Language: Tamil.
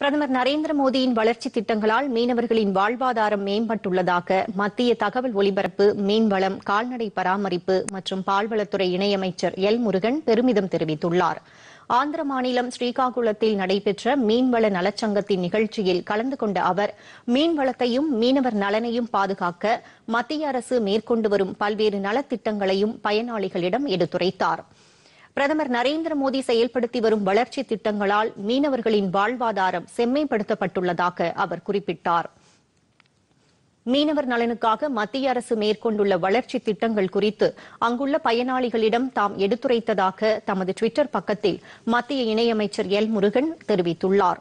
பிரதமர் நரேந்திர மோடியின் வளர்ச்சி திட்டங்களால் மீனவர்களின் வாழ்வாதாரம் மேம்பட்டுள்ளதாக மத்திய தகவல் ஒலிபரப்பு மீன்வளம் கால்நடை பராமரிப்பு மற்றும் பால்வளத்துறை இணையமைச்சர் எல் முருகன் பெருமிதம் தெரிவித்துள்ளார் ஆந்திர மாநிலம் ஸ்ரீகாகுளத்தில் நடைபெற்ற மீன்வள நலச்சங்கத்தின் நிகழ்ச்சியில் கலந்து கொண்ட அவர் மீன்வளத்தையும் மீனவர் நலனையும் பாதுகாக்க மத்திய அரசு மேற்கொண்டு வரும் பல்வேறு நலத்திட்டங்களையும் பயனாளிகளிடம் எடுத்துரைத்தாா் பிரதமர் நரேந்திர மோடி செயல்படுத்தி வரும் வளர்ச்சி திட்டங்களால் மீனவர்களின் வாழ்வாதாரம் செம்மைப்படுத்தப்பட்டுள்ளதாக அவர் குறிப்பிட்டார் மீனவர் நலனுக்காக மத்திய அரசு மேற்கொண்டுள்ள வளர்ச்சி திட்டங்கள் குறித்து அங்குள்ள பயனாளிகளிடம் தாம் எடுத்துரைத்ததாக தமது டுவிட்டர் பக்கத்தில் மத்திய இணையமைச்சர் எல் முருகன் தெரிவித்துள்ளாா்